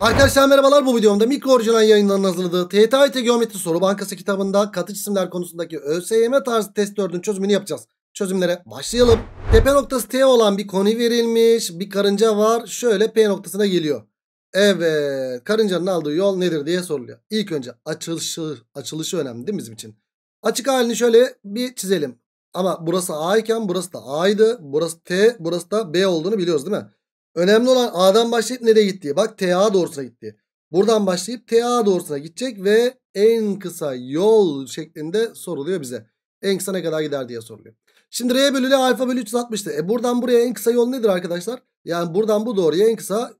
Arkadaşlar merhabalar bu videomda mikro orijinal yayınlarının hazırladığı TTIT Geometri Soru Bankası kitabında katı cisimler konusundaki ÖSYM tarzı test 4'ün çözümünü yapacağız. Çözümlere başlayalım. Tepe noktası T olan bir koni verilmiş. Bir karınca var. Şöyle P noktasına geliyor. Evet karıncanın aldığı yol nedir diye soruluyor. İlk önce açılışı, açılışı önemli değil mi bizim için? Açık halini şöyle bir çizelim. Ama burası A iken burası da A'ydı. Burası T burası da B olduğunu biliyoruz değil mi? Önemli olan A'dan başlayıp nereye gittiği. Bak TA doğrusuna gitti. Buradan başlayıp TA doğrusuna gidecek ve en kısa yol şeklinde soruluyor bize. En kısa ne kadar gider diye soruluyor. Şimdi R bölü L alfa bölü 360'tı. E buradan buraya en kısa yol nedir arkadaşlar? Yani buradan bu doğruya en kısa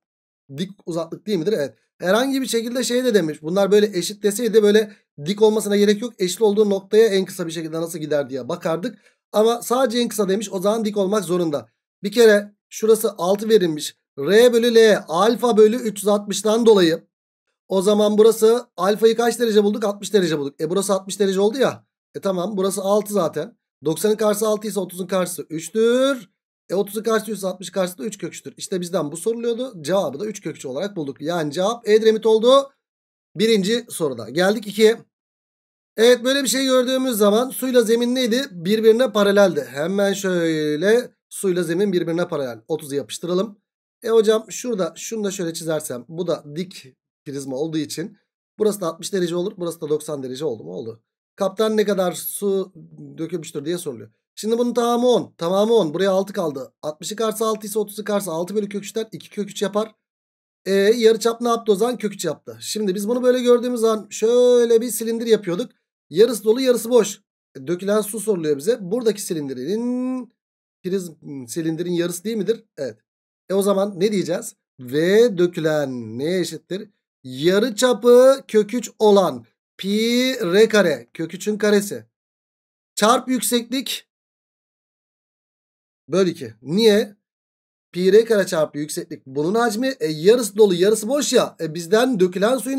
dik uzaklık değil midir? Evet. Herhangi bir şekilde şey de demiş. Bunlar böyle eşit deseydi böyle dik olmasına gerek yok. Eşit olduğu noktaya en kısa bir şekilde nasıl gider diye bakardık. Ama sadece en kısa demiş. O zaman dik olmak zorunda. Bir kere Şurası 6 verilmiş. R bölü L alfa bölü 360'dan dolayı. O zaman burası alfayı kaç derece bulduk? 60 derece bulduk. E burası 60 derece oldu ya. E tamam burası 6 zaten. 90'ın karşısı 6 ise 30'un karşısı 3'tür. E 30'un karşısı 160 karşısı da 3 köküçtür. İşte bizden bu soruluyordu. Cevabı da 3 kökçü olarak bulduk. Yani cevap Edremit oldu. Birinci soruda. Geldik 2'ye. Evet böyle bir şey gördüğümüz zaman suyla zemin neydi? Birbirine paraleldi. Hemen şöyle Suyla zemin birbirine paralel. 30'u yapıştıralım. E hocam şurada şunu da şöyle çizersem. Bu da dik prizma olduğu için. Burası da 60 derece olur. Burası da 90 derece oldu mu? Oldu. Kaptan ne kadar su dökülmüştür diye soruluyor. Şimdi bunun tamamı 10. Tamamı 10. Buraya 6 kaldı. 60'ı karsa 6 ise 30'u karsa 6 bölü kök 3'ten 2 kök 3 yapar. E, yarı çap ne yaptı o zaman? Kök 3 yaptı. Şimdi biz bunu böyle gördüğümüz zaman şöyle bir silindir yapıyorduk. Yarısı dolu yarısı boş. E, dökülen su soruluyor bize. Buradaki silindirin priz silindirin yarısı değil midir? Evet. E o zaman ne diyeceğiz? V dökülen neye eşittir? Yarı çapı köküç olan pi r kare köküçün karesi çarp yükseklik böl 2. Niye? Pi r kare çarpı yükseklik bunun hacmi e, yarısı dolu yarısı boş ya. E, bizden dökülen suyun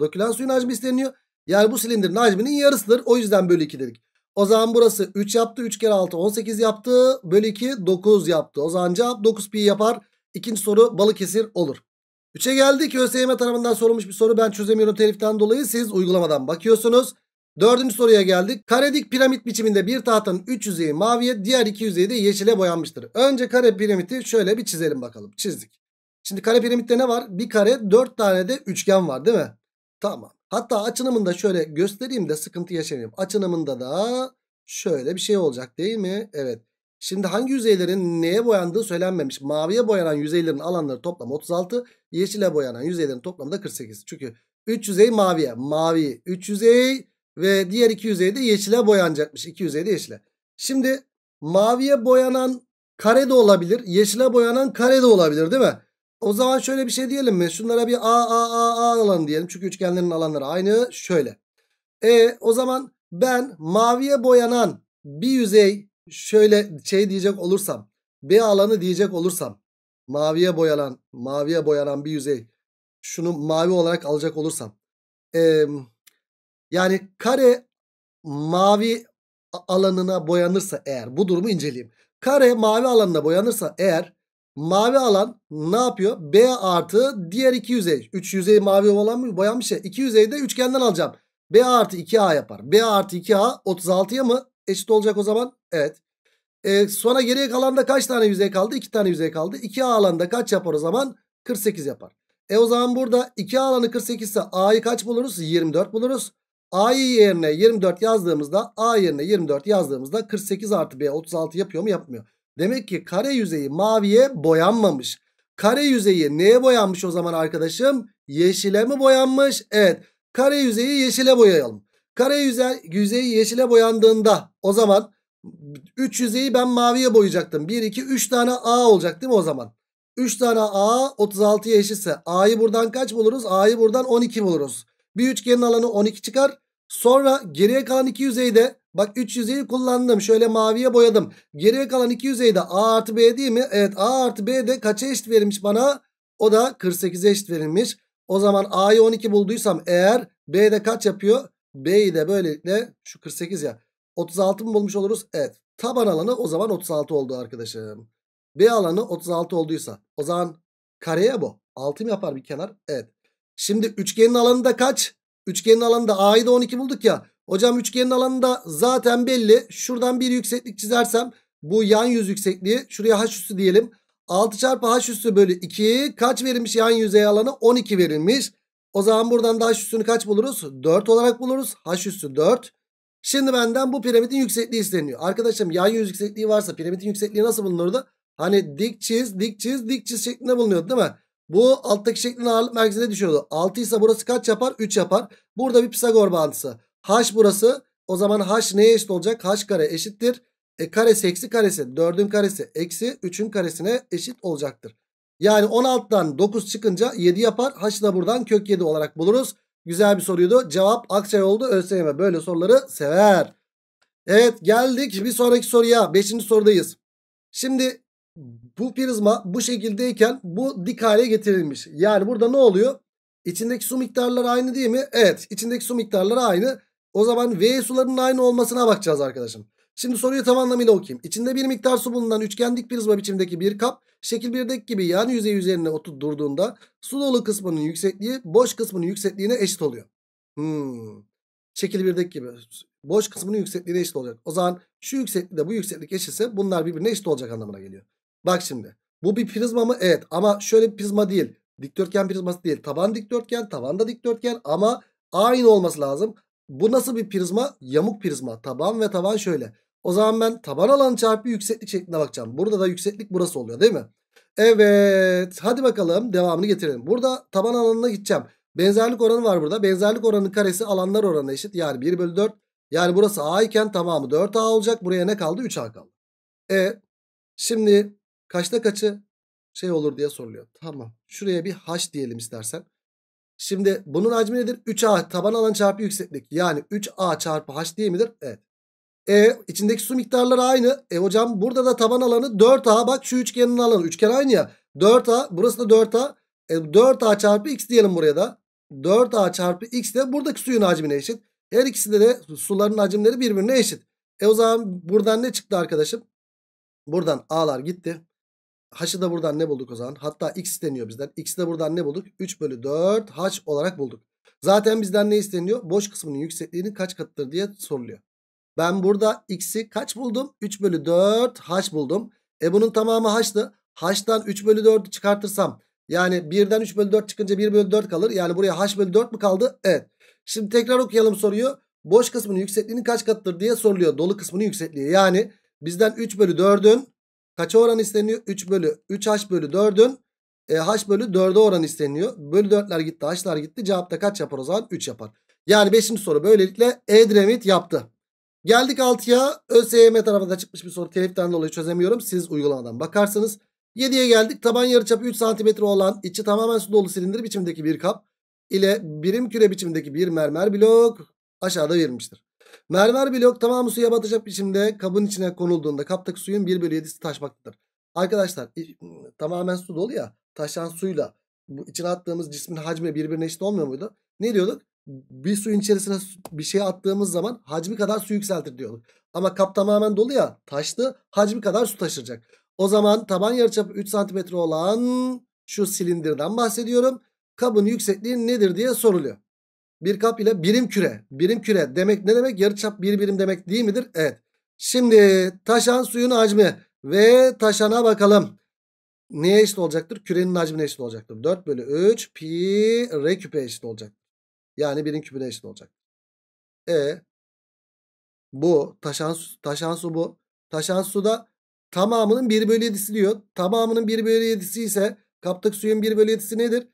dökülen suyun hacmi isteniyor. Yani bu silindirin hacminin yarısıdır. O yüzden bölü 2 dedik. O zaman burası 3 yaptı. 3 kere 6 18 yaptı. Bölü 2 9 yaptı. O zaman cevap 9 pi yapar. İkinci soru Balıkesir olur. 3'e geldik. ÖSYM tarafından sorulmuş bir soru. Ben çözemiyorum teliften dolayı. Siz uygulamadan bakıyorsunuz. Dördüncü soruya geldik. Karedik piramit biçiminde bir tahtanın 3 yüzeyi maviye diğer 2 yüzeyi de yeşile boyanmıştır. Önce kare piramiti şöyle bir çizelim bakalım. Çizdik. Şimdi kare piramitte ne var? Bir kare 4 tane de üçgen var değil mi? Tamam. Hatta açınımında şöyle göstereyim de sıkıntı yaşamayayım. Açınımında da şöyle bir şey olacak değil mi? Evet. Şimdi hangi yüzeylerin neye boyandığı söylenmemiş. Maviye boyanan yüzeylerin alanları toplam 36. Yeşile boyanan yüzeylerin toplamı da 48. Çünkü 3 yüzey maviye. Mavi 3 yüzey ve diğer 2 yüzey de yeşile boyanacakmış. 2 yüzey de yeşile. Şimdi maviye boyanan kare de olabilir. Yeşile boyanan kare de olabilir değil mi? O zaman şöyle bir şey diyelim mi? Şunlara bir A, A, A, A alan diyelim. Çünkü üçgenlerin alanları aynı. Şöyle. E o zaman ben maviye boyanan bir yüzey şöyle şey diyecek olursam. B alanı diyecek olursam. Maviye boyanan, maviye boyanan bir yüzey. Şunu mavi olarak alacak olursam. E, yani kare mavi alanına boyanırsa eğer bu durumu inceleyeyim. Kare mavi alanına boyanırsa eğer Mavi alan ne yapıyor? B artı diğer iki yüzey. 3 yüzey mavi olan boyanmış ya. 2 yüzeyi de üçgenden alacağım. B artı 2A yapar. B artı 2A 36'ya mı eşit olacak o zaman? Evet. E, sonra geriye kalan da kaç tane yüzey kaldı? İki tane yüzey kaldı. 2A da kaç yapar o zaman? 48 yapar. E o zaman burada 2 a alanı 48 ise A'yı kaç buluruz? 24 buluruz. A'yı yerine 24 yazdığımızda A yerine 24 yazdığımızda 48 artı B 36 yapıyor mu? Yapmıyor. Demek ki kare yüzeyi maviye boyanmamış. Kare yüzeyi neye boyanmış o zaman arkadaşım? Yeşile mi boyanmış? Evet. Kare yüzeyi yeşile boyayalım. Kare yüzey, yüzeyi yeşile boyandığında o zaman 3 yüzeyi ben maviye boyayacaktım. 1, 2, 3 tane A olacak değil mi o zaman? 3 tane A 36'ya eşitse A'yı buradan kaç buluruz? A'yı buradan 12 buluruz. Bir üçgenin alanı 12 çıkar. Sonra geriye kalan iki yüzeyde Bak 3 yüzeyi kullandım. Şöyle maviye boyadım. Geriye kalan 2 yüzeyi de A artı B değil mi? Evet A artı B de kaça eşit verilmiş bana? O da 48'e eşit verilmiş. O zaman A'yı 12 bulduysam eğer B de kaç yapıyor? B'yi de böylelikle şu 48 ya. 36 mı bulmuş oluruz? Evet. Taban alanı o zaman 36 oldu arkadaşım. B alanı 36 olduysa o zaman kareye bu. 6 mı yapar bir kenar? Evet. Şimdi üçgenin alanı da kaç? Üçgenin alanı da A'yı da 12 bulduk ya. Hocam üçgenin alanı da zaten belli. Şuradan bir yükseklik çizersem bu yan yüz yüksekliği şuraya h üssü diyelim. 6 çarpı h üssü bölü 2 kaç verilmiş yan yüzey alanı? 12 verilmiş. O zaman buradan da h üssünü kaç buluruz? 4 olarak buluruz. h üssü 4. Şimdi benden bu piramidin yüksekliği isteniyor. Arkadaşım yan yüz yüksekliği varsa piramidin yüksekliği nasıl bulunurdu? Hani dik çiz, dik çiz, dik çiz şeklinde bulunuyordu değil mi? Bu alttaki şeklin ağırlık merkezine düşüyordu. 6 ise burası kaç yapar? 3 yapar. Burada bir Pisagor bağıntısı. H burası. O zaman H neye eşit olacak? H kare eşittir. E karesi eksi karesi 4'ün karesi eksi 3'ün karesine eşit olacaktır. Yani 16'dan 9 çıkınca 7 yapar. H'ı da buradan kök 7 olarak buluruz. Güzel bir soruydu. Cevap Akçay oldu. ÖSYM böyle soruları sever. Evet geldik bir sonraki soruya. 5. sorudayız. Şimdi bu prizma bu şekildeyken bu dik hale getirilmiş. Yani burada ne oluyor? İçindeki su miktarları aynı değil mi? Evet içindeki su miktarları aynı. O zaman V sularının aynı olmasına bakacağız arkadaşım. Şimdi soruyu tam anlamıyla okuyayım. İçinde bir miktar su bulunan üçgen dik prizma biçimdeki bir kap şekil 1'deki gibi yani yüzey üzerine oturduğunda su dolu kısmının yüksekliği boş kısmının yüksekliğine eşit oluyor. Hmm. Şekil 1'deki gibi boş kısmının yüksekliğine eşit olacak. O zaman şu yükseklikle bu yükseklik eşitse bunlar birbirine eşit olacak anlamına geliyor. Bak şimdi bu bir prizma mı? Evet ama şöyle bir prizma değil. Dikdörtgen prizması değil. Taban dikdörtgen, taban da dikdörtgen ama aynı olması lazım. Bu nasıl bir prizma? Yamuk prizma. Taban ve taban şöyle. O zaman ben taban alan çarpı yükseklik şeklinde bakacağım. Burada da yükseklik burası oluyor değil mi? Evet. Hadi bakalım devamını getirelim. Burada taban alanına gideceğim. Benzerlik oranı var burada. Benzerlik oranının karesi alanlar oranı eşit. Yani 1 bölü 4. Yani burası A iken tamamı 4A olacak. Buraya ne kaldı? 3A kaldı. E şimdi kaçta kaçı şey olur diye soruluyor. Tamam. Şuraya bir H diyelim istersen. Şimdi bunun hacmi nedir? 3A taban alan çarpı yükseklik. Yani 3A çarpı H diye midir? Evet. E içindeki su miktarları aynı. E hocam burada da taban alanı 4A. Bak şu üçgenin alanı. Üçgen aynı ya. 4A. Burası da 4A. E, 4A çarpı X diyelim buraya da. 4A çarpı X de buradaki suyun hacmine eşit. Her ikisinde de suların hacimleri birbirine eşit. E o zaman buradan ne çıktı arkadaşım? Buradan A'lar gitti. H'ı da buradan ne bulduk o zaman? Hatta x isteniyor bizden. X'i de buradan ne bulduk? 3 bölü 4 H olarak bulduk. Zaten bizden ne isteniyor? Boş kısmının yüksekliğinin kaç katıdır diye soruluyor. Ben burada x'i kaç buldum? 3 bölü 4 h buldum. E bunun tamamı h'tı. H'tan 3 bölü 4'ü çıkartırsam yani 1'den 3 bölü 4 çıkınca 1 bölü 4 kalır. Yani buraya h bölü 4 mü kaldı? Evet. Şimdi tekrar okuyalım soruyu. Boş kısmının yüksekliğinin kaç katıdır diye soruluyor. Dolu kısmının yüksekliği. Yani bizden 3 bölü 4'ün Kaça oran isteniyor? 3 bölü 3h bölü 4'ün e, h bölü 4'e oran isteniyor. Bölü 4'ler gitti h'lar gitti. Cevapta kaç yapar o zaman? 3 yapar. Yani 5. soru böylelikle Edremit yaptı. Geldik 6'ya. ÖSYM tarafında çıkmış bir soru. Teliften dolayı çözemiyorum. Siz uygulamadan bakarsınız. 7'ye geldik. Taban yarıçapı 3 cm olan içi tamamen su dolu silindir biçimindeki bir kap ile birim küre biçimindeki bir mermer blok aşağıda verilmiştir. Mermer blok tamamı suya batacak biçimde kabın içine konulduğunda kaptaki suyun 1 bölü 7'si taşmaktadır. Arkadaşlar tamamen su dolu ya taşan suyla bu içine attığımız cismin hacmi birbirine eşit olmuyor muydu? Ne diyorduk? Bir suyun içerisine bir şey attığımız zaman hacmi kadar su yükseltir diyorduk. Ama kap tamamen dolu ya taştı hacmi kadar su taşıracak. O zaman taban yarıçapı 3 cm olan şu silindirden bahsediyorum. Kabın yüksekliği nedir diye soruluyor. Bir kap ile birim küre. Birim küre demek ne demek? Yarıçap bir birim demek değil midir? Evet. Şimdi taşan suyun hacmi ve taşana bakalım. Neye eşit olacaktır? Kürenin hacmine eşit olacaktır. 4 bölü 3 pi r küpe eşit olacak. Yani birim küpüne eşit olacak. E bu taşan, su, taşan su bu. Taşan su da tamamının 1 bölü 7'si diyor. Tamamının 1 bölü 7'si ise kaptık suyun 1 bölü 7'si nedir?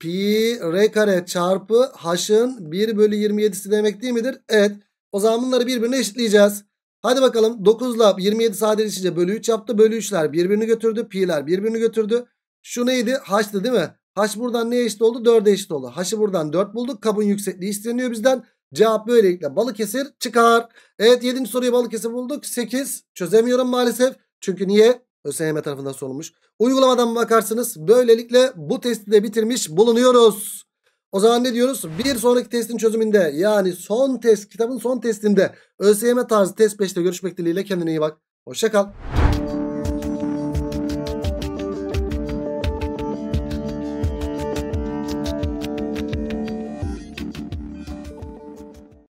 pi r kare çarpı h'ın 1 bölü 27'si demek değil midir? Evet. O zaman bunları birbirine eşitleyeceğiz. Hadi bakalım 9 ile 27 sadeleşince bölü 3 yaptı. Bölü 3'ler birbirini götürdü. Pi'ler birbirini götürdü. Şu neydi? H'tı değil mi? H buradan neye eşit oldu? 4'e eşit oldu. H'ı buradan 4 bulduk. Kabın yüksekliği isteniyor bizden. Cevap böylelikle Balıkesir çıkar. Evet 7. soruyu Balıkesir bulduk. 8 çözemiyorum maalesef. Çünkü niye? ÖSYM tarafından sorulmuş. Uygulamadan bakarsınız. Böylelikle bu testi de bitirmiş bulunuyoruz. O zaman ne diyoruz? Bir sonraki testin çözümünde yani son test kitabın son testinde ÖSYM tarzı test 5'te görüşmek dileğiyle kendine iyi bak. Hoşçakal.